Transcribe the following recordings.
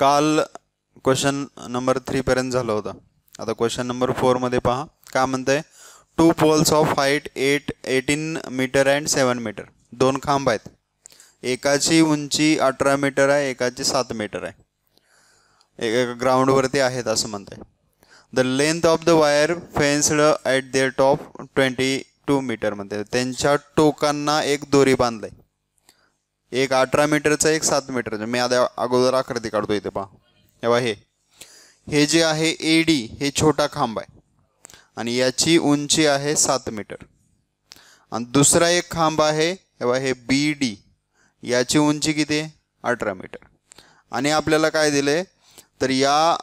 काल question number पर्यंत झालं होता आता क्वेश्चन नंबर फोरमध्ये पहा काय म्हणत आहे two poles of height eight eighteen metre and seven metre दोन खांब आहेत एकाची उंची अठरा मीटर आहे एकाची सात मीटर आहे एक ग्राउंडवरती आहेत असं म्हणत आहे the length of the wire fenced at their top twenty two metre म्हणते त्यांच्या टोकांना एक दोरी बांधलं एक अठरा मीटरचं एक सात मीटरचं म्हणजे मी आता अगोदर आकृती काढतो इथे पहा तेव्हा हे हे जे आहे ए डी हे छोटा खांब आहे आणि याची उंची आहे सात मीटर आणि दुसरा एक खांब आहे तेव्हा हे बी डी याची उंची किती आहे अठरा मीटर आणि आपल्याला काय दिले तर या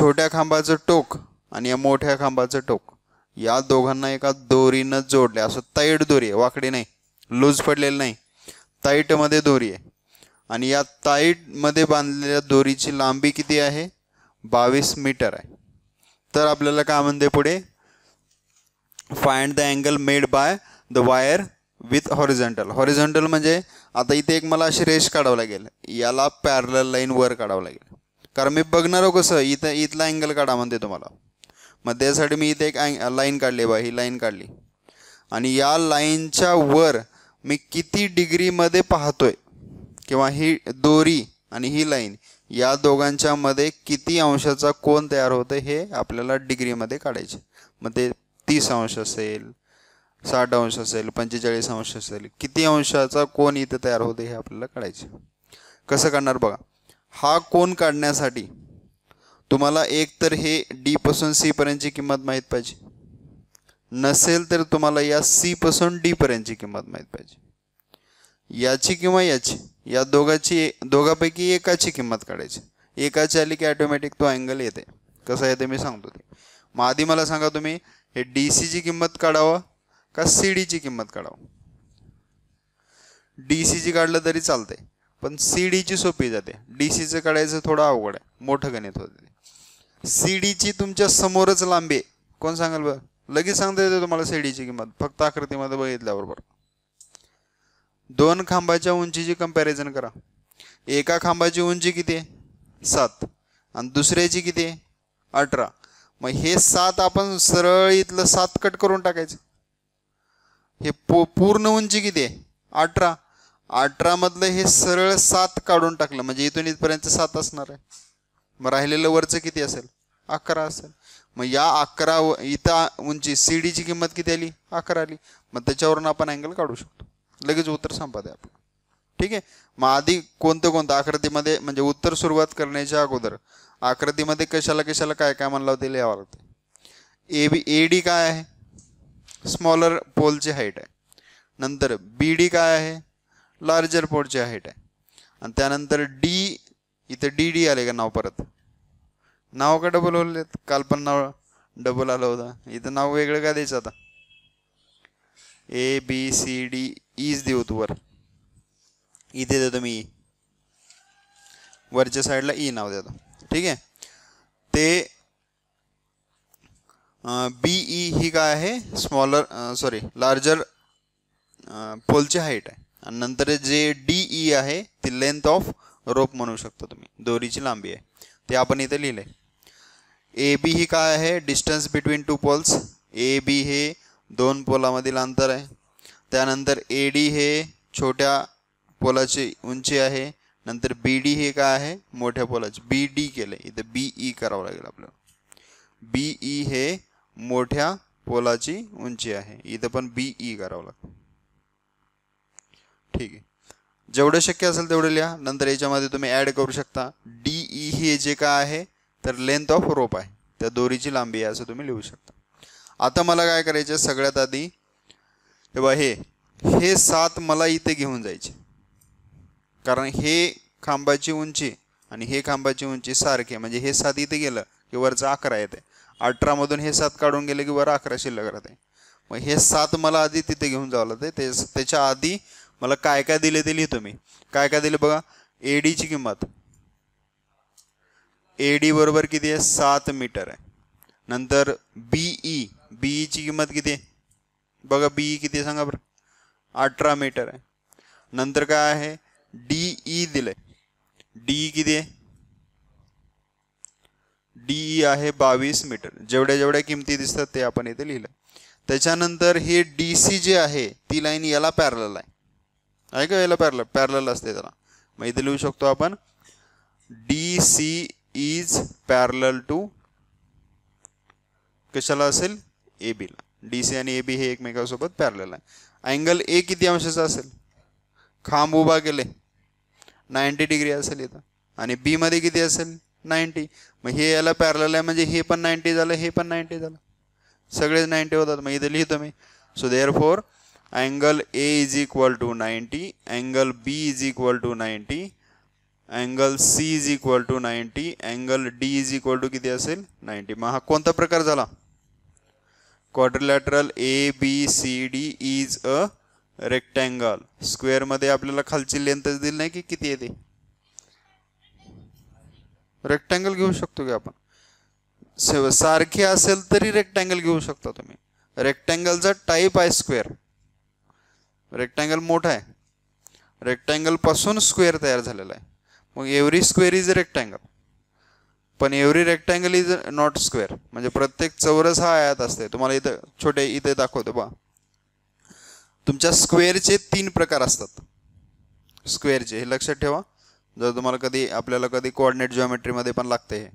छोट्या खांबाचं टोक आणि या मोठ्या खांबाचं टोक या दोघांना एका दोरीनं जोडले असं तैड दोरी आहे वाकडी नाही लूज पडलेली नाही ताईटमध्ये दोरी आहे आणि या ताईटमध्ये बांधलेल्या दोरीची लांबी किती आहे बावीस मीटर आहे तर आपल्याला काय म्हणते पुढे find the angle made by the wire with horizontal horizontal म्हणजे आता इथे एक मला अशी रेष काढावं लागेल याला पॅरल लाईन वर काढावं लागेल कारण मी बघणार कसं इथं इथला अँगल काढा म्हणते तुम्हाला मग त्यासाठी मी इथे एक अँ लाईन काढली बा ही लाईन काढली आणि या लाईनच्या वर मी किती डिग्रीमध्ये पाहतोय किंवा ही दोरी आणि ही लाईन या दोघांच्या मध्ये किती अंशाचा कोण तयार होतोय हे आपल्याला डिग्रीमध्ये काढायचे मग ते तीस अंश असेल साठ अंश असेल पंचेचाळीस अंश असेल किती अंशाचा कोण इथे तयार होते हे आपल्याला काढायचे कसं काढणार बघा हा कोण काढण्यासाठी तुम्हाला एक तर हे डी पासून सी पर्यंतची किंमत माहीत पाहिजे नसेल तर तुम्हाला या सी पासून डी पर्यंतची किंमत माहीत पाहिजे याची किंवा याची या दोघाची दोघापैकी एकाची किंमत काढायची एकाची आली की ऑटोमॅटिक तो अँगल येते कसं येते मी सांगतो ते मग आधी मला सांगा तुम्ही हे डी सीची किंमत काढावं का सी डीची किंमत काढावं डी सीची काढलं तरी चालते पण सी डीची सोपी जाते डी सीचं काढायचं थोडं अवघड आहे मोठं गणित होते सी डीची तुमच्या समोरच लांबी आहे कोण सांगाल बरं लगेच सांगता येतो तुम्हाला सेडीची किंमत फक्त आकृतीमध्ये बघितल्याबरोबर दोन खांबाच्या उंचीची कंपॅरिझन करा एका खांबाची उंची किती आहे सात आणि दुसऱ्याची किती आहे अठरा मग हे सात आपण सरळ इथलं सात कट करून टाकायचं हे पो पूर्ण उंची किती आहे अठरा अठरामधलं हे सरळ सात काढून टाकलं म्हणजे इथून इथपर्यंत सात असणार आहे मग राहिलेलं वरचं किती असेल अकरा असेल मग या अकरा व इथं उंची सी डीची किंमत किती आली अकरा आली मग त्याच्यावरून आपण अँगल काढू शकतो लगेच उत्तर आहे आपलं ठीक आहे मग आधी कोणतं कोणतं आकृतीमध्ये म्हणजे उत्तर सुरुवात करण्याच्या अगोदर आकृतीमध्ये कशाला कशाला काय काय म्हणलं होतं लिहावं लागते ए बी ए डी काय आहे स्मॉलर पोलची हाईट आहे नंतर बी डी काय आहे लार्जर पोलची हाईट आहे आणि त्यानंतर डी इथं डी डी आले का नाव परत नाव का डबल बोलले काल पण नाव डबल आलं होतं इथं नाव वेगळं का द्यायचं आता ए बी सी डी ईज देऊ तू वर इथे e देतो मी ई e. वरच्या साईडला ई e नाव देतो ठीक आहे ते बी ई ही काय आहे स्मॉलर सॉरी लार्जर पोलची हाईट आहे आणि नंतर जे डी ई आहे ती लेंथ ऑफ रोप म्हणू शकतो तुम्ही दोरीची लांबी आहे ते आपण इथे लिहिलं ए बी ही काय आहे distance between two poles A B हे दोन पोलामधील अंतर आहे त्यानंतर ए डी हे छोट्या पोलाची उंची आहे नंतर बी डी हे काय आहे मोठ्या पोलाची बी डी केलं आहे इथं बी ई करावं लागेल आपल्याला बी ई हे मोठ्या पोलाची उंची आहे इथं पण बी ई करावं लागतं ठीक आहे जेवढं शक्य असेल तेवढं लिहा नंतर याच्यामध्ये तुम्ही ॲड करू शकता डी ई हे जे काय आहे तर लेंथ ऑफ रोप आहे त्या दोरीची लांबी आहे असं तुम्ही लिहू शकता आता मला काय करायचं सगळ्यात आधी तेव्हा हे हे सात मला इथे घेऊन जायचे कारण हे खांबाची उंची आणि हे खांबाची उंची सारखी म्हणजे हे सात इथे गेलं की वरचं अकरा येते अठरामधून हे सात काढून गेले की वर अकरा शिल्लक राहते मग हे सात मला आधी तिथे घेऊन जावं लागते ते त्याच्या आधी मला काय काय दिले ते लिहितो मी काय काय दिले बघा एडीची किंमत ए डी बरबर कि सात मीटर है नंतर बीई बीई e, e ची किती आहे बीई e कि संगा बर अठरा मीटर है नंतर का है डीई दिल डी कि डीई है बावीस मीटर जेवढ्या जेवढ्या किमती दिस्त ते आपण इथे हे डी सी जे आहे ती लाईन याला पॅरल आहे का याला पैरल पॅरल असते त्याला मग इथे लिहू D C is parallel to कशाला असेल ए बीला डी सी आणि ए बी हे एकमेकांसोबत पॅरलेल आहे अँगल ए किती अंशाचा असेल खांब उभा केले 90 डिग्री असेल इथं आणि बी मध्ये किती असेल नाईन्टी मग हे याला पॅरल आहे म्हणजे हे पण नाईंटी झालं हे पण नाईंटी झालं सगळेच नाईन्टी होतात मग इथे लिहितो मी so there four angle A is equal to ninety angle B is equal to ninety angle C is equal to ninety angle D is equal to किती असेल नाईन्टी मग हा कोणता प्रकार झाला quadrilateral A B C D is a rectangle स्क्वेअरमध्ये आपल्याला खालची लेंथच दिली नाही की किती येते रेक्टँगल घेऊ शकतो की आपण सारखे सारखी असेल तरी रेक्टँगल घेऊ शकता तुम्ही रेक्टँगलचा टाईप आहे स्क्वेअर रेक्टँगल मोठा आहे रेक्टँगलपासून स्क्वेअर तयार झालेला आहे मग every square is a rectangle पण every rectangle is not square म्हणजे प्रत्येक चौरस हा आयात असते तुम्हाला इथं छोटे इथे दाखवतो बा तुमच्या स्क्वेअरचे तीन प्रकार असतात स्क्वेअरचे हे लक्षात ठेवा जर तुम्हाला कधी आपल्याला कधी कोऑर्डिनेट ज्योमेट्रीमध्ये पण लागते हे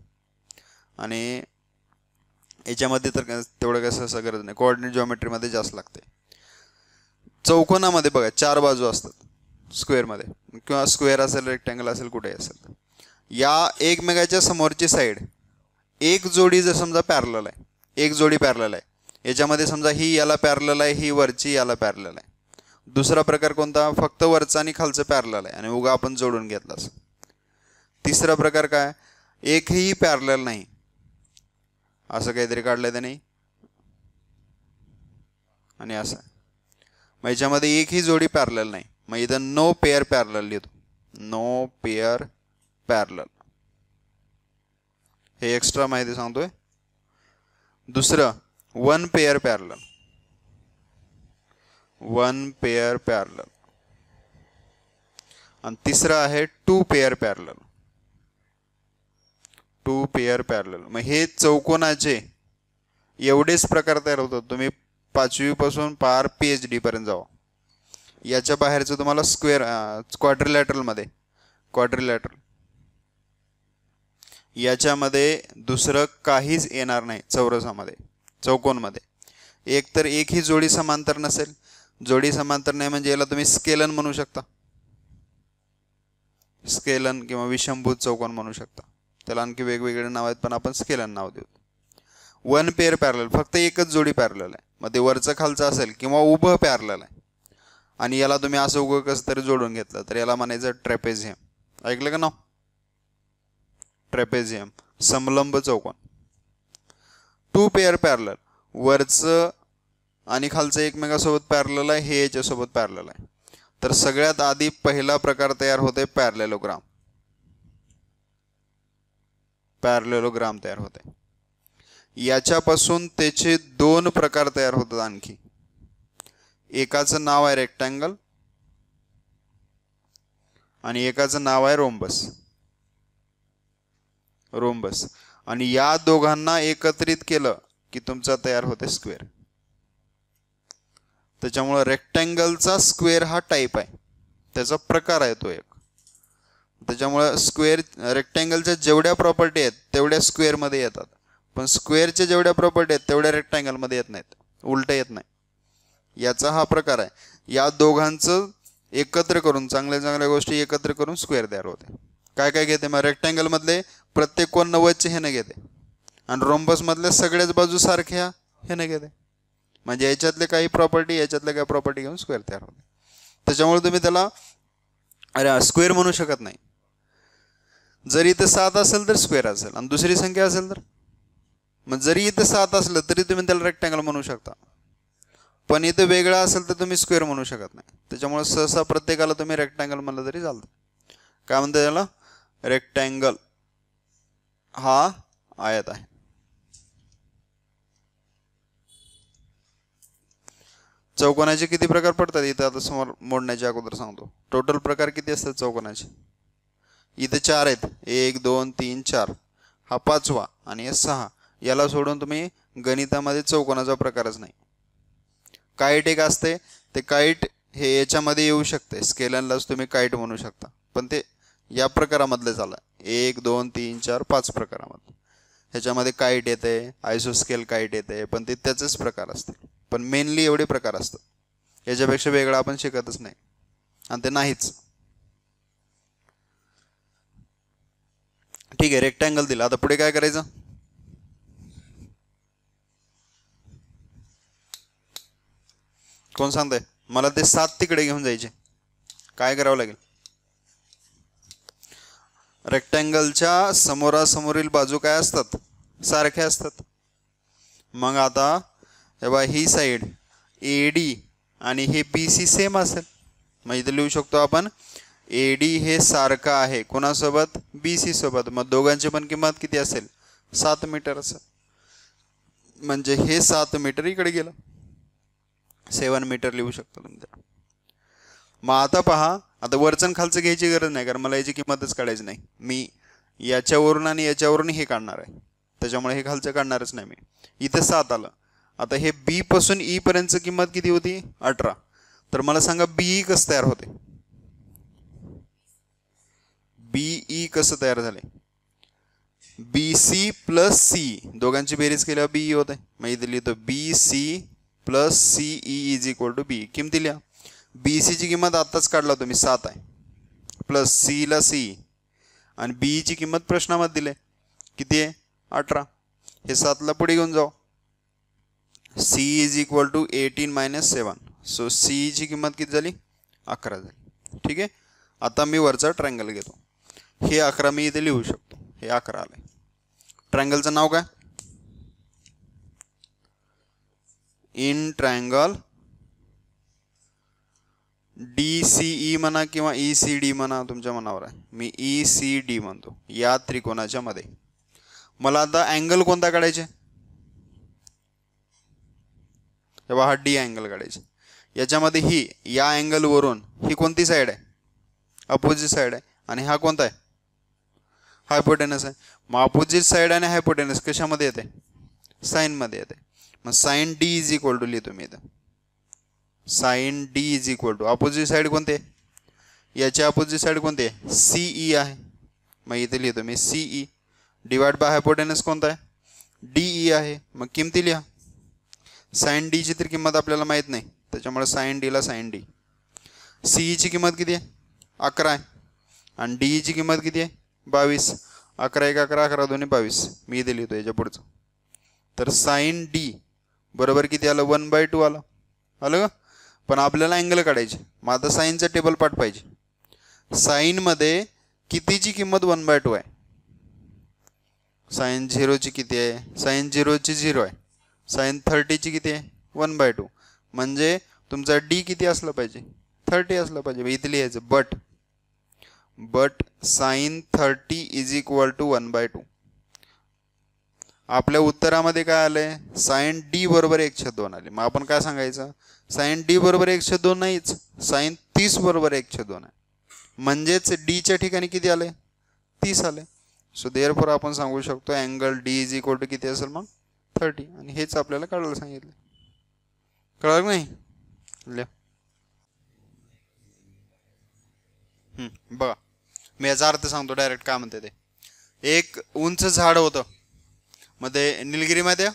आणि याच्यामध्ये तर तेवढं कसं असं गरज नाही कोऑर्डिनेट ज्योमेट्रीमध्ये जास्त लागते चौकोनामध्ये बघा चार बाजू असतात स्क्वेअरमध्ये किंवा स्क्वेअर असेल रेक्टँगल असेल कुठेही असेल या एकमेकाच्या समोरची साईड एक जोडी जर समजा पॅरल आहे एक जोडी पॅरल आहे याच्यामध्ये समजा ही याला पॅरल आहे ही वरची याला पॅरल आहे दुसरा प्रकार कोणता फक्त वरचा आणि खालचं पॅरलल आहे आणि उगा आपण जोडून घेतलास तिसरा प्रकार काय एकही पॅरल नाही असं काहीतरी काढलं त्याने आणि असं मग याच्यामध्ये एकही जोडी पॅरलल नाही मग इथं नो पेअर पॅरल लिहितो नो पेअर पॅरल हे एक्स्ट्रा माहिती सांगतोय दुसरं one pair parallel one pair parallel आणि तिसरं आहे two pair parallel two pair parallel मग हे चौकोनाचे एवढेच प्रकार तयार होतात तुम्ही पाचवीपासून पार पी एच पर्यंत जावा याच्या बाहेरचं तुम्हाला स्क्वेअर क्वाड्रिलॅटरलमध्ये क्वाड्रिलॅटरल याच्यामध्ये दुसरं काहीच येणार नाही चौरसामध्ये चौकोनमध्ये एक तर एकही जोडी समांतर नसेल जोडी समांतर नाही म्हणजे याला तुम्ही स्केलन म्हणू शकता स्केलन किंवा विषमभूत चौकोन म्हणू शकता त्याला आणखी वेगवेगळे नाव आहेत पण आपण स्केलन नाव देऊ वन पेअर पॅरल फक्त एकच जोडी पॅरल आहे मग ते वरचं खालचं असेल किंवा उभं पॅरल आहे आणि याला तुम्ही असं उगं कसं तरी जोडून घेतलं तर याला म्हणायचं ट्रॅपेझियम ऐकलं का ना ट्रॅपेझियम समलंब चौकोन टू पेअर पॅरल वरचं आणि खालचं एकमेकासोबत पॅरलल आहे हे याच्यासोबत पॅरलल आहे तर सगळ्यात आधी पहिला प्रकार तयार होते पॅरलेलोग्राम पॅरलेलोग्राम तयार होते याच्यापासून त्याचे दोन प्रकार तयार होतात आणखी एकाचं नाव आहे रेक्टँगल आणि एकाचं नाव आहे रोम्बस रोम्बस आणि या दोघांना एकत्रित केलं की तुमचा तयार होते स्क्वेअर त्याच्यामुळं रेक्टँगलचा स्क्वेअर हा टाईप आहे त्याचा प्रकार आहे तो एक त्याच्यामुळं स्क्वेअर रेक्टँगलच्या जेवढ्या प्रॉपर्टी आहेत तेवढ्या स्क्वेअरमध्ये येतात पण स्क्वेअरच्या जेवढ्या प्रॉपर्टी आहेत तेवढ्या रेक्टँगलमध्ये येत नाहीत उलट येत नाही याचा हा प्रकार आहे या दोघांचं एकत्र करून चांगल्या चांगल्या गोष्टी एकत्र करून स्क्वेअर तयार होते काय काय घेते मग रेक्टँगलमधले प्रत्येक कोण हे न घेते आणि रोम्बसमधल्या सगळ्याच बाजू सारख्या हे न घेते म्हणजे याच्यातले काही प्रॉपर्टी याच्यातल्या काही प्रॉपर्टी घेऊन स्क्वेअर तयार होते त्याच्यामुळे तुम्ही त्याला अरे स्क्वेअर म्हणू शकत नाही जरी इथं सात असेल तर स्क्वेअर असेल आणि दुसरी संख्या असेल तर मग जरी इथं सात असलं तरी तुम्ही त्याला रेक्टँगल म्हणू शकता पण इथं वेगळा असेल तर तुम्ही स्क्वेअर म्हणू शकत नाही त्याच्यामुळे सहसा प्रत्येकाला तुम्ही रेक्टँगल म्हणलं तरी चालतं काय म्हणता त्याला रेक्टँगल हा आयत आहे चौकोनाचे किती प्रकार पडतात इथं आता समोर मोडण्याच्या अगोदर सांगतो टोटल प्रकार किती असतात चौकोनाचे इथं चार आहेत एक दोन तीन चार हा पाचवा आणि सहा याला सोडून तुम्ही गणितामध्ये चौकोनाचा प्रकारच नाही काईट एक असते ते काईट हे याच्यामध्ये येऊ शकते स्केलनलाच तुम्ही काईट म्हणू शकता पण ते या प्रकारामधलं झालं एक दोन तीन चार पाच प्रकारामध्ये ह्याच्यामध्ये काईट येते आयसोस्केल काईट येते पण ते त्याचेच प्रकार असतील पण मेनली एवढे प्रकार असतात याच्यापेक्षा वेगळा आपण शिकतच नाही आणि ते नाहीच ठीक आहे रेक्टँगल दिलं आता पुढे काय करायचं कोण सांगताय मला ते सात तिकडे घेऊन जायचे काय करावं लागेल रेक्टँगलच्या समोरासमोरील बाजू काय असतात सारख्या असतात मग आता तेव्हा ही साईड ए डी आणि हे बी सी सेम असेल मग इथं लिहू शकतो आपण ए डी हे सारखं आहे कोणासोबत बी सी सोबत मग दोघांची पण किंमत किती असेल सात मीटर असेल म्हणजे हे सात मीटर इकडे गेलं सेवन मीटर लिहू शकता तुम्ही मग आता पहा आता वरचन खालचं घ्यायची गरज नाही कारण मला याची किंमतच काढायची नाही मी याच्यावरून आणि याच्यावरून हे काढणार आहे त्याच्यामुळे हे खालचं काढणारच नाही मी इथे सात आलं आता हे बी पासून ई e ईपर्यंतचं किंमत किती होती अठरा तर मला सांगा बीई e कसं तयार होते बीई e कसं तयार झाले बी सी प्लस सी दोघांची बेरीज केल्यावर बीई होते मग इथे लिहितो B C plus C E is equal to B किमती लिहा बी सीची किंमत आत्ताच काढला तुम्ही सात आहे प्लस सीला सी आणि ची किंमत प्रश्नामध्ये दिले किती आहे अठरा हे सातला पुढे घेऊन जाऊ C is equal to eighteen minus seven so ची किंमत किती झाली अकरा झाली ठीक आहे आता मी वरचा ट्रँगल घेतो हे अकरा मी इथे लिहू शकतो हे अकरा आलं ट्रँगलचं नाव काय in triangle D C E म्हणा किंवा ई सी डी म्हणा तुमच्या मनावर आहे मी ई सी डी म्हणतो या त्रिकोणाच्या मध्ये मला आता अँगल कोणता काढायचे तेव्हा हा डी अँगल काढायचा याच्यामध्ये ही या अँगलवरून ही कोणती साईड आहे अपोजिट साईड आहे आणि हा कोणता आहे हायपोटेनस आहे मग अपोजिट साईड आणि हायपोटेनस कशामध्ये येते साईनमध्ये येते मग sine D is equal to लिहितो मी इथं sine D is equal to opposite side कोणते याची अपोजिट साईड कोणते ई e आहे मग इथे लिहितो मी C E divide by hypotenuse कोणता आहे डी ई e आहे मग किमती लिहा साईन डीची तर किंमत आपल्याला माहीत नाही त्याच्यामुळे साईन डीला साईन डी सीईची e किंमत किती आहे अकरा आहे आणि डीईची किंमत किती आहे बावीस अकरा एक अकरा अकरा दोन्ही बावीस मी इथे लिहितो याच्या पुढचं तर साईन डी बरोबर किती आलं वन बाय टू आलं आलं का पण आपल्याला अँगल काढायचे मग आता साईनचं टेबल पाठ पाहिजे साईनमध्ये कितीची किंमत वन बाय टू आहे साईन झिरोची किती आहे साईन झिरोची झिरो आहे साईन थर्टीची किती आहे वन बाय टू म्हणजे तुमचा डी किती असलं पाहिजे थर्टी असलं पाहिजे इथली लिहायचं but but sine thirty is equal to one by two आपल्या उत्तरामध्ये काय आलंय साईन डी बरोबर एकशे दोन आले मग आपण काय सांगायचं साईन डी बरोबर एकशे दोन नाहीच साईन तीस बरोबर एकशे दोन आहे म्हणजेच डीच्या ठिकाणी किती आले तीस आले सो देअरफोर आपण सांगू शकतो angle D is equal to किती असेल मग थर्टी आणि हेच आपल्याला काढायला सांगितलं कळलं नाही बघा मी याचा अर्थ सांगतो डायरेक्ट काय म्हणते ते एक उंच झाड होतं मध्ये मध्ये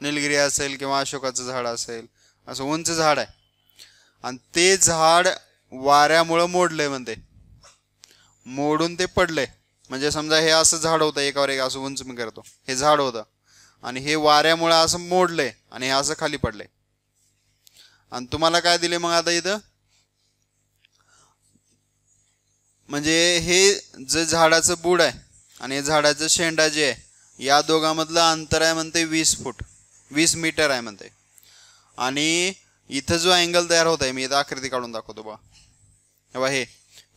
निलगिरी असेल किंवा अशोकाचं झाड असेल असं उंच झाड आहे आणि ते झाड वाऱ्यामुळं मोडलंय म्हणते मोडून ते पडले म्हणजे समजा हे असं झाड होतं एकावर एक असं उंच मी करतो हे झाड होतं आणि हे वाऱ्यामुळं असं मोडलंय आणि हे असं खाली पडले आणि तुम्हाला काय दिले मग आता इथं म्हणजे हे जे झाडाचं बूड आहे आणि हे झाडाचं शेंडा जे आहे या दोघांमधलं अंतर आहे म्हणते वीस फूट वीस मीटर आहे म्हणते आणि इथं जो अँगल तयार होत आहे मी इथं आकृती काढून दाखवतो बा बा हे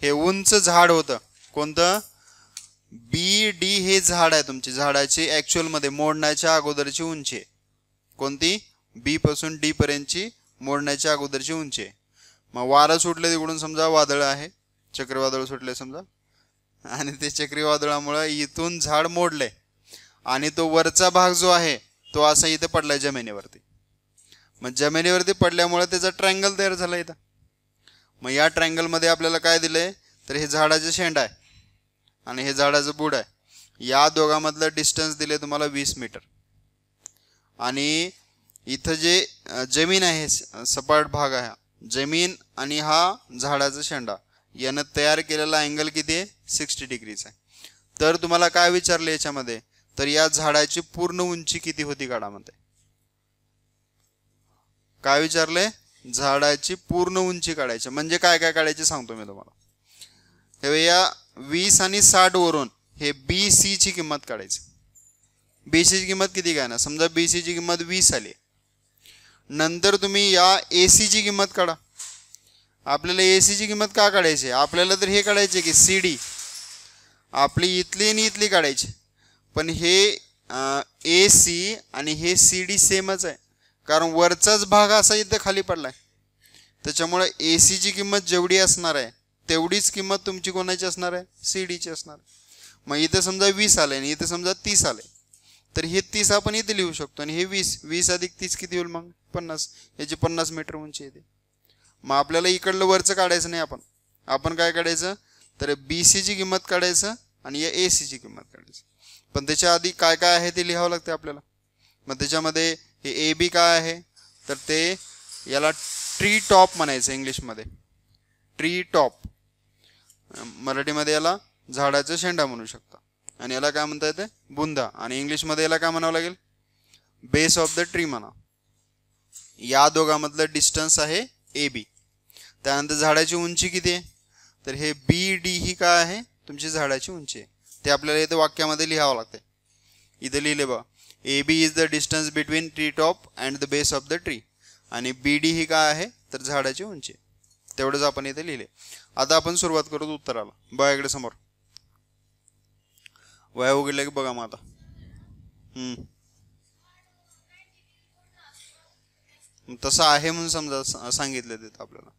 हे उंच झाड होतं कोणतं बी डी हे झाड आहे तुमची झाडाची ॲक्च्युअलमध्ये मोडण्याच्या अगोदरची उंची कोणती बी पासून डी पर्यंतची मोडण्याच्या अगोदरची उंची मग वारं सुटले तिकडून समजा वादळ आहे चक्रीवादळ सुटले समजा आणि ते चक्रीवादळामुळे इथून झाड मोडले आणि तो वरचा भाग जो आहे तो असा इथं पडलाय जमिनीवरती मग जमिनीवरती पडल्यामुळे त्याचा ट्रँगल तयार झाला इथं मग या ट्रँगलमध्ये आपल्याला काय दिलंय तर हे झाडाचं शेंड आहे आणि हे झाडाचं बुड आहे या दोघांमधलं डिस्टन्स दिले तुम्हाला वीस मीटर आणि इथं जे जमीन आहे सपाट भाग आहे जमीन आणि हा झाडाचा शेंडा यानं तयार केलेला अँगल किती आहे सिक्स्टी डिग्रीचा आहे तर तुम्हाला काय विचारले याच्यामध्ये तर या झाडाची पूर्ण उंची किती होती काढामध्ये काय विचारले झाडाची पूर्ण उंची काढायची म्हणजे काय काय काढायची सांगतो मी तुम्हाला हे या वीस आणि साठ वरून हे बी सी ची किंमत काढायची बी ची किंमत किती काय ना समजा बी ची किंमत वीस आली नंतर तुम्ही या ए ची किंमत काढा आपल्याला ए ची किंमत का काढायची आपल्याला तर हे काढायचे की सी डी आपली इथली आणि इथली काढायची पण हे ए सी आणि हे सी डी सेमच आहे कारण वरचाच भाग असा इथं खाली पडला आहे त्याच्यामुळे ए सीची किंमत जेवढी असणार आहे तेवढीच किंमत तुमची कोणाची असणार आहे सी डीची असणार मग इथं समजा वीस आले आणि इथं समजा तीस आले तर हे तीस आपण इथे लिहू शकतो आणि हे वीस वीस अधिक तीस किती होईल मग पन्नास याची पन्नास मीटर उंची येते मग आपल्याला इकडलं वरचं काढायचं नाही आपण आपण काय काढायचं तर बी सीची किंमत काढायचं आणि या ए सीची किंमत काढायचं पण त्याच्या आधी काय काय आहे ते लिहावं लागते आपल्याला मग त्याच्यामध्ये हे ए बी काय आहे तर ते याला ट्री टॉप म्हणायचं इंग्लिशमध्ये ट्री टॉप मराठीमध्ये याला झाडाचा शेंडा म्हणू शकता आणि याला काय म्हणता येते बुंदा आणि इंग्लिशमध्ये याला काय म्हणावं लागेल बेस ऑफ द ट्री म्हणा या दोघांमधलं डिस्टन्स आहे ए बी त्यानंतर झाडाची उंची किती आहे तर हे बी डी ही काय आहे तुमची झाडाची उंची आहे ते आपल्याला इथे वाक्यामध्ये लिहावं लागते इथं लिहिले बघा A B is the distance between tree top and the base of the tree आणि बी डी ही काय आहे तर झाडाची उंची तेवढंच आपण इथे लिहिले आता आपण सुरुवात करू उत्तराला बघा इकडे समोर वया उघडल्या की बघा मग आता तसं आहे म्हणून समजा सांगितलं तिथं आपल्याला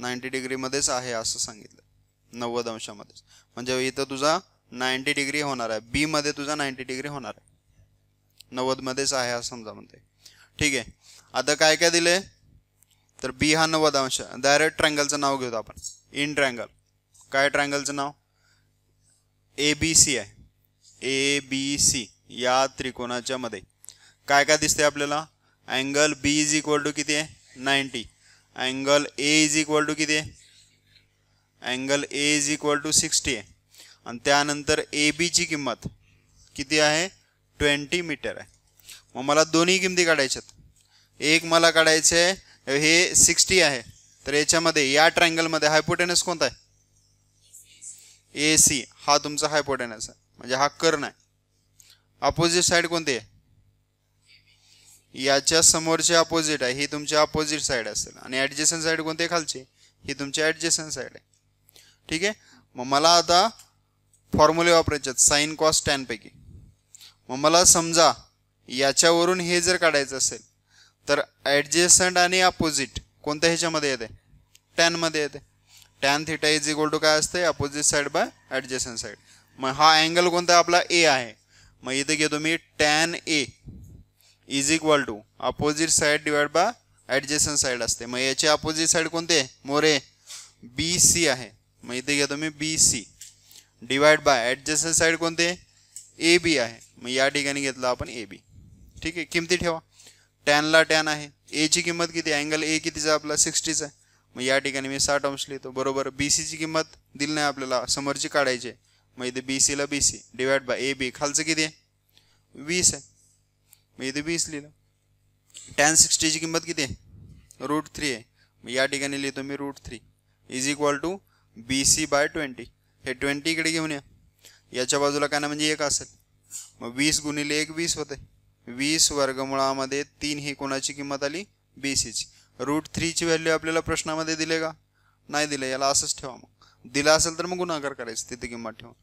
नाईन्टी डिग्रीमध्येच आहे असं सांगितलं नव्वद अंशामध्येच म्हणजे इथं तुझा नाईंटी डिग्री होणार आहे मध्ये तुझा 90 डिग्री होणार आहे मध्येच आहे असं समजा म्हणते ठीक आहे आता काय काय दिले तर बी हा नव्वद अंश डायरेक्ट ट्रँगलचं नाव घेतो आपण इन ट्रँगल काय ट्रँगलचं नाव ए बी सी आहे ए बी सी या त्रिकोणाच्या मध्ये काय काय दिसते आपल्याला angle B is equal to किती आहे ninety angle A is equal to किती आहे angle A is equal to sixty आहे आणि त्यानंतर ए बीची किंमत किती आहे ट्वेंटी मीटर आहे मग मला दोन्ही किमती काढायच्यात एक मला काढायचं आहे हे सिक्स्टी आहे तर याच्यामध्ये या ट्रायंगलमध्ये हायपोटेनस कोणता आहे ए सी हा तुमचा हायपोटेनस आहे म्हणजे हा कर्ण आहे अपोजिट साईड कोणती आहे याच्या समोरचे अपोजिट आहे ही तुमची अपोजिट साईड असेल आणि ॲडजेसन साईड कोणती आहे खालची ही तुमची ॲडजेसन साईड आहे ठीक आहे मग मला आता फॉर्म्युले वापरायचे आहेत साईन कॉस टॅनपैकी मग मला समजा याच्यावरून हे जर काढायचं असेल तर ॲडजेसंट आणि अपोजिट कोणत्या ह्याच्यामध्ये येते टॅनमध्ये येते tan theta is equal to काय असते opposite side by adjacent side मग हा अँगल कोणता आपला ए आहे मग इथे घेतो मी tan A is equal to opposite side divide by adjacent side असते मग याची अपोजिट साईड कोणते मोरे बी सी आहे मग इथे घेतो मी B C divide by adjacent side कोणते ए बी आहे मग या ठिकाणी घेतला आपण ए बी ठीक आहे किमती ठेवा टॅनला टॅन आहे एची किंमत किती अँगल ए कितीचा आपला सिक्स्टीचा आहे मग या ठिकाणी मी साठ अंश लिहितो बरोबर बी सीची किंमत दिली नाही आपल्याला समोरची काढायची आहे मग इथे बी सीला B C divide by A B खालचं किती आहे वीस आहे मग इथे वीस लिहिलं टॅन सिक्स्टीची किंमत किती आहे रूट थ्री आहे मग या ठिकाणी लिहितो मी root three is equal to B C by twenty हे ट्वेंटी इकडे घेऊन या याच्या बाजूला काय ना म्हणजे एक असेल मग वीस गुणिले एक वीस होते वीस वर्गमुळामध्ये तीन ही कोणाची किंमत आली बी सीची रूट थ्रीची व्हॅल्यू आपल्याला प्रश्नामध्ये दिले का नाही दिले याला असंच ठेवा मग दिलं असेल तर मग गुणाकार करायचं तिथे किंमत ठेवून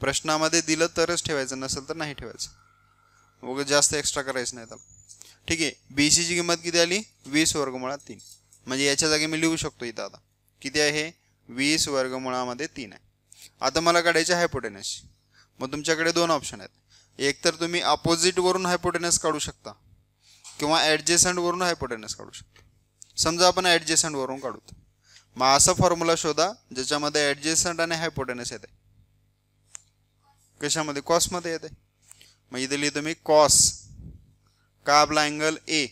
प्रश्नामध्ये दिलं तरच ठेवायचं नसेल तर नाही ठेवायचं वगैरे जास्त एक्स्ट्रा करायचं नाही त्याला ठीक आहे बी सीची किंमत किती आली वीस वर्गमुळात तीन म्हणजे याच्या जागी मी लिहू शकतो इथं आता किती आहे वीस वर्गमुळामध्ये तीन आहे आता मला काढायचे हायपोटेनस मग तुमच्याकडे दोन ऑप्शन आहेत एक तर तुम्ही अपोजिटवरून हायपोटेनस काढू शकता किंवा वरून हायपोटेनस काढू शकता समजा आपण ॲडजेसंटवरून काढू मग असा फॉर्म्युला शोधा ज्याच्यामध्ये ॲडजेसंट आणि हायपोटेनस येते कशामध्ये कॉसमध्ये येते मग इथे लिहितो मी कॉस का आपला angle A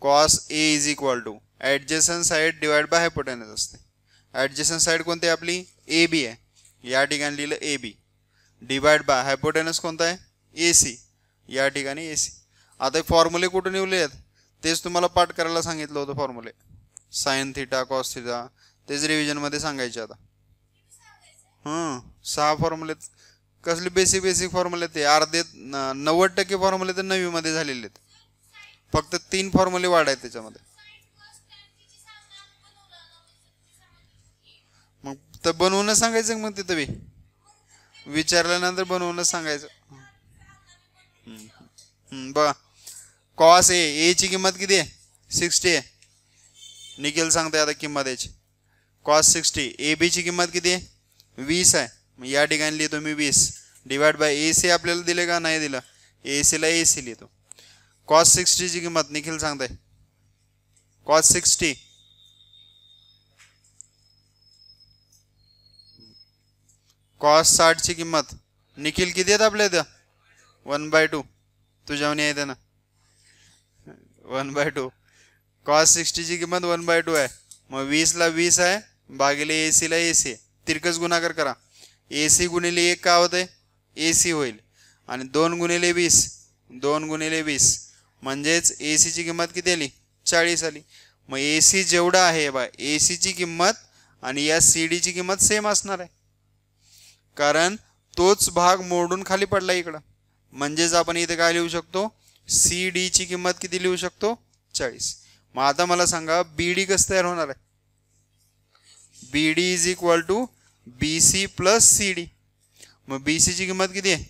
cos A is equal to adjacent side divide by hypotenuse असते ॲडजेसन साईड कोणती आपली ए बी आहे या ठिकाणी लिहिलं A B divide by hypotenuse कोणता आहे ए सी या ठिकाणी ए सी आता हे फॉर्म्युले कुठून येवले आहेत तेच तुम्हाला पाठ करायला सांगितलं होतं फॉर्म्युले सायन थिटा कॉस थिटा तेच रिव्हिजनमध्ये सांगायचे आता हं सहा फॉर्म्युले कसले बेसिक बेसिक फॉर्म्युले ते अर्धे नव्वद टक्के फॉर्म्युले तर नवीमध्ये झालेले आहेत फक्त तीन फॉर्म्युले वाढ आहेत त्याच्यामध्ये तर बनवूनच सांगायचं मग तिथं बी विचारल्यानंतर बनवूनच सांगायचं बघा कॉस ए एची किंमत किती आहे सिक्स्टी आहे निखिल सांगते आता किंमत याची कॉस सिक्स्टी ए बीची किंमत किती आहे वीस आहे या ठिकाणी लिहितो मी वीस डिवाइड बाय ए सी आपल्याला दिले का नाही दिलं ए सीला ए सी लिहितो कॉस सिक्स्टीची किंमत निखिल सांगताय कॉस सिक्स्टी कॉस साठची किंमत निखिल किती आहेत आपल्या इथं वन बाय टू तुझ्याहून येते ना वन बाय टू कॉस सिक्स्टीची किंमत वन बाय टू आहे मग वीसला वीस आहे भागिले ए सीला ए सी तिरकस गुणाकार करा ए सी गुणिले एक का होते ए सी होईल आणि दोन गुणिले वीस दोन गुणिले वीस म्हणजेच ए सीची किंमत किती आली चाळीस आली मग ए सी जेवढा आहे बा ए सीची किंमत आणि या सी डीची किंमत सेम असणार आहे कारण तोच भाग मोडून खाली पडला इकडं म्हणजेच आपण इथे काय लिहू शकतो सी ची किंमत किती लिहू शकतो चाळीस मग आता मला सांगा बी डी कसं तयार होणार आहे B D is equal to B C plus C D मग बी ची किंमत किती आहे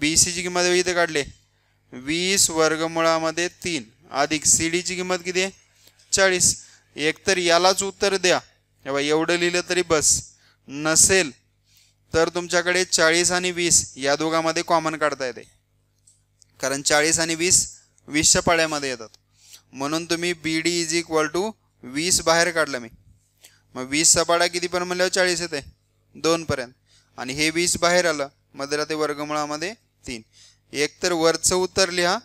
बी ची किंमत इथे काढली वीस वर्गमुळामध्ये तीन अधिक सी डीची किंमत किती आहे चाळीस एकतर यालाच उत्तर द्या एवढं लिहिलं तरी बस नसेल तर तुमच्याकडे चाळीस आणि वीस या दोघांमध्ये कॉमन काढता येते कारण चाळीस आणि वीस वीसच्या पाड्यामध्ये येतात म्हणून तुम्ही B D is equal to वीस बाहेर काढलं मी मग वीसचा पाडा कितीपर्यंत म्हणल्यावर चाळीस येते दोनपर्यंत आणि हे वीस बाहेर आलं मधला ते वर्गमुळामध्ये तीन एक तर वरचं उत्तर लिहा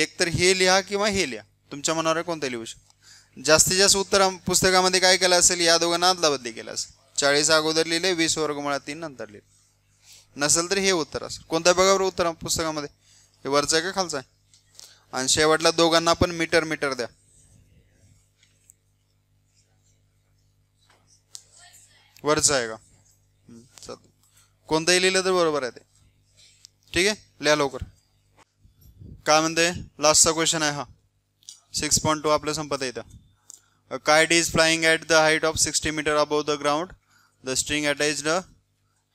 एक तर हे लिहा किंवा हे लिहा तुमच्या मनावर कोणतं लिहू शकतो जास्तीत जास्त उत्तर पुस्तकामध्ये काय केलं असेल या दोघांना अदलाबदली केला असेल चाळीस अगोदर लिहिले वीस वर्गमुळात तीन नंतर लिहिले नसेल तर हे उत्तर असेल कोणत्या बघा उत्तर पुस्तकामध्ये हे वरचं आहे का खालचं आहे आणि शेवटला दोघांना पण मीटर मीटर द्या वरचं आहे का चालतं कोणतंही लिहिलं तर बरोबर आहे ते ठीक आहे लिहा लवकर काय म्हणते लास्टचा क्वेश्चन आहे हा सिक्स पॉईंट टू आपल्या संपत इथं काय is flying at the height of sixty metre above the ground the string attach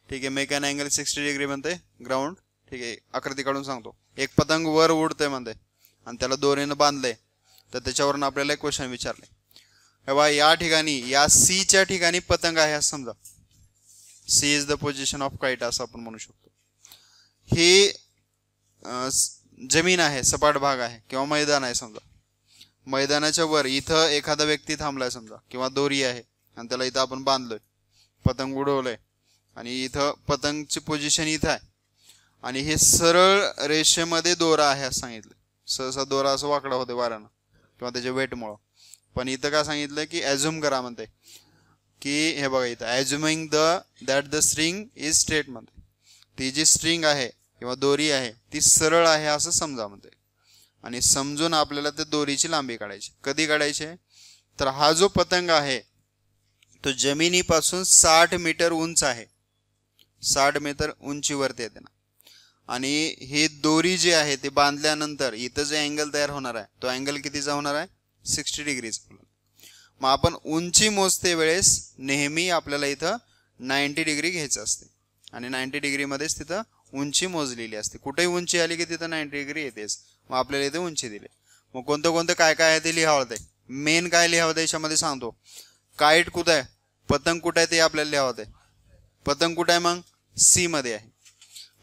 ठीक आहे make an angle sixty degree म्हणते ग्राउंड ठीक आहे आकृती काढून सांगतो एक पतंग वर उडते म्हणते आणि त्याला दोरीनं बांधले तर त्याच्यावरून आपल्याला एक क्वेश्चन विचारले बाबा या ठिकाणी या सीच्या ठिकाणी पतंग आहे असं समजा C is the position of kite असं आपण म्हणू शकतो ही जमीन आहे सपाट भाग आहे किंवा मैदान आहे समजा मैदानाच्या वर इथं एखादा व्यक्ती थांबलाय समजा किंवा दोरी आहे आणि त्याला इथं आपण बांधलोय पतंग उडवलंय आणि इथं पतंगची पोझिशन इथं आहे आणि हे सरळ रेषेमध्ये दोरा आहे असं सांगितलं सहसा दोरा असं वाकडा होते वाऱ्यानं किंवा त्याच्या वेटमुळं पण इथं काय सांगितलं की ॲझ्युम करा म्हणते की हे बघा इथं assuming the that the string is straight म्हणते ती जी स्ट्रिंग आहे किंवा दोरी आहे ती सरळ आहे असं समजा म्हणते आणि समजून आपल्याला त्या दोरीची लांबी काढायची कधी काढायची तर हा जो पतंग आहे तो जमिनीपासून साठ मीटर उंच आहे साठ मीटर उंचीवरती येते ना आणि ही दोरी जी आहे ती बांधल्यानंतर इथं जे अँगल तयार होणार आहे तो अँगल कितीचा होणार आहे सिक्स्टी डिग्रीचा मग आपण उंची मोजते वेळेस नेहमी आपल्याला इथं नाईन्टी डिग्री घ्यायचं असते आणि नाईन्टी डिग्रीमध्येच तिथं उंची मोजलेली असते कुठेही उंची आली की तिथं नाईन्टी डिग्री येतेच मग आपल्याला इथे उंची दिली मग कोणतं कोणतं काय काय आहे ते लिहावं मेन काय लिहावं याच्यामध्ये सांगतो काईट कुठं आहे पतंग कुठे आहे ते आपल्याला लिहावत आहे पतंग कुठे आहे मग सी मध्ये आहे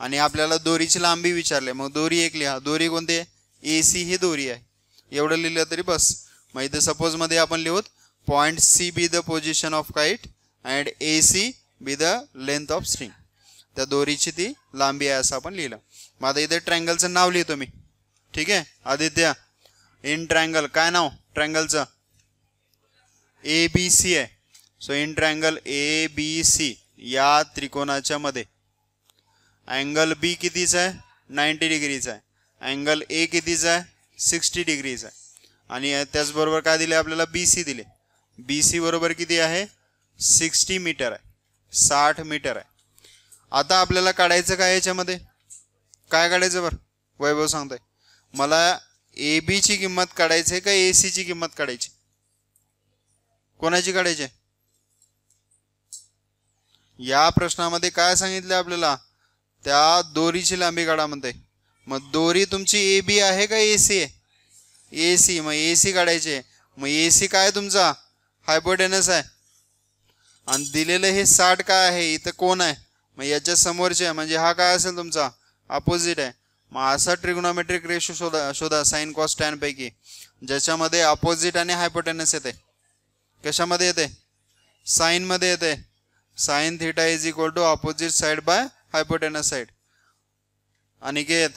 आणि आपल्याला दोरीची लांबी विचारली मग दोरी एक लिहा दोरी कोणती आहे ए सी ही दोरी आहे एवढं लिहिलं तरी बस मग इथे सपोज मध्ये आपण लिहूत point C be the position of kite and A C be the length of string त्या दोरीची ती लांबी आहे असं आपण लिहिलं मग आता इथे ट्रँगलचं नाव लिहितो मी ठीक आहे आदित्य इन ट्रँगल काय नाव ट्रँगलचं ए बी सी आहे so in angle A B C या त्रिकोणाच्या मध्ये अँगल बी कितीच आहे नाईन्टी डिग्रीचा आहे अँगल ए कितीचा आहे सिक्स्टी डिग्रीच आहे आणि त्याचबरोबर काय दिले आपल्याला बी सी दिले बी सी बरोबर किती आहे सिक्स्टी मीटर आहे साठ मीटर आहे आता आपल्याला काढायचं काय याच्यामध्ये काय काढायचं बरं वैभव सांगतोय मला ए बीची किंमत काढायची आहे का ए सीची किंमत काढायची कोणाची काढायची आहे या प्रश्नामध्ये काय सांगितलं आपल्याला त्या दोरीची लांबी काढा म्हणते मग दोरी तुमची ए बी आहे का ए सी आहे ए सी मग ए सी काढायचे मग ए सी काय तुमचा हायपोटेनस आहे आणि दिलेलं हे साठ काय आहे इथं कोण आहे मग याच्या समोरचे आहे म्हणजे हा काय असेल तुमचा अपोजिट आहे मग असा ट्रिग्नॉमेट्रिक रेशो शोधा शोधा साईन कॉस पैकी ज्याच्यामध्ये अपोजिट आणि हायपोटेनस येते कशामध्ये येते साईनमध्ये येते sine theta is equal to opposite side by hypotenuse side Aniket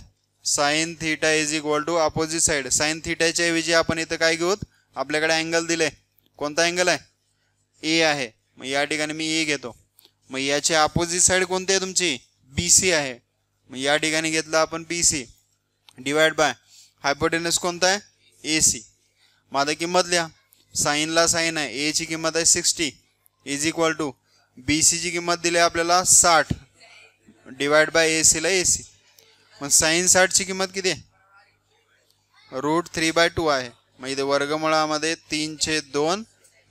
sine theta is equal to opposite side sine थीटाच्या ऐवजी आपण इथं काय घेऊत आपल्याकडे अँगल दिले कोणता अँगल आहे ए आहे मग या ठिकाणी मी ए घेतो मग याची ऑपोजिट साईड कोणती आहे तुमची बी सी आहे मग या ठिकाणी घेतलं आपण B C divide by hypotenuse कोणता आहे ए सी मग आता किंमत लिहा साईनला साईन आहे ची किंमत आहे sixty is equal to B सीची किंमत दिली आहे आपल्याला साठ डिवाइड बाय ए सीला ए सी मग साईन साठची किंमत किती आहे रूट थ्री बाय टू आहे मग इथे वर्गमुळामध्ये तीनशे दोन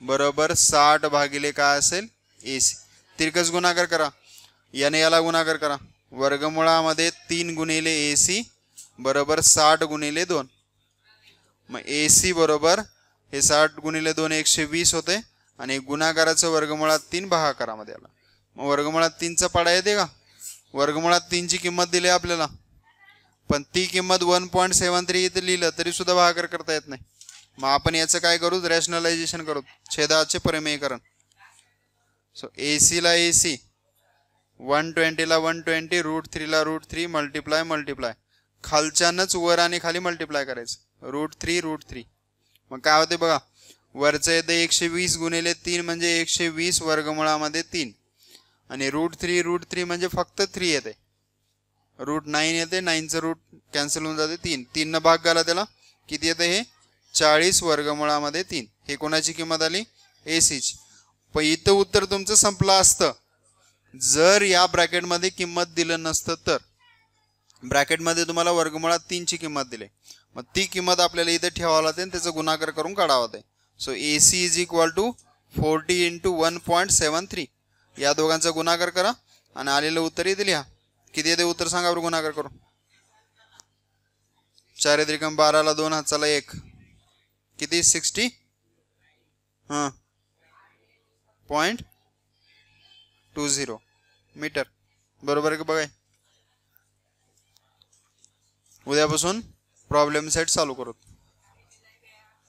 बरोबर साठ भागिले काय असेल ए सी तिरकस गुणाकार करा याने याला गुणाकार करा वर्गमुळामध्ये तीन गुणिले ए सी बरोबर साठ गुणिले दोन मग ए सी बरोबर हे साठ गुणिले दोन एकशे वीस होते आणि गुणाकाराचं वर्गमुळात तीन भागाकारामध्ये आला मग वर्गमुळात तीनचा पाडा येते का वर्गमुळात तीनची किंमत दिली आपल्याला पण ती किंमत वन पॉईंट सेवन थ्री इथे लिहिलं तरी सुद्धा भागाकार करता येत नाही मग आपण याचं काय करू रॅशनलायझेशन करू छेदाचे परिमेयकरण सो ए सीला ए सी वन ट्वेंटीला वन ट्वेंटी रूट थ्रीला रूट थ्री मल्टिप्लाय मल्टिप्लाय खालच्यानंच वर आणि खाली मल्टिप्लाय करायचं रूट थ्री रूट थ्री मग काय होते बघा वरचं येतं एकशे वीस गुणिले तीन म्हणजे एकशे वीस वर्गमुळामध्ये तीन आणि रूट थ्री रूट थ्री म्हणजे फक्त थ्री येते रूट नाईन येते नाईनचं रूट कॅन्सल होऊन जाते तीन तीननं भाग घाला त्याला किती येतं हे चाळीस वर्गमुळामध्ये तीन हे कोणाची किंमत आली ए सीची पण इथं उत्तर तुमचं संपलं असतं जर या ब्रॅकेटमध्ये किंमत दिलं नसतं तर ब्रॅकेटमध्ये तुम्हाला वर्गमुळात तीनची किंमत दिली मग ती किंमत आपल्याला इथे ठेवावं लागते आणि त्याचा गुणाकार करून काढावा लागते so A C is equal to forty into one point seven three या दोघांचा गुणाकार करा आणि आलेलं उत्तर इथे लिहा किती येते उत्तर सांगा बरं गुणाकार करू चारित्रिकम बाराला दोन हाताला एक किती सिक्स्टी हां पॉइंट टू झिरो मीटर बरोबर की बघाय उद्यापासून प्रॉब्लेम सेट चालू करू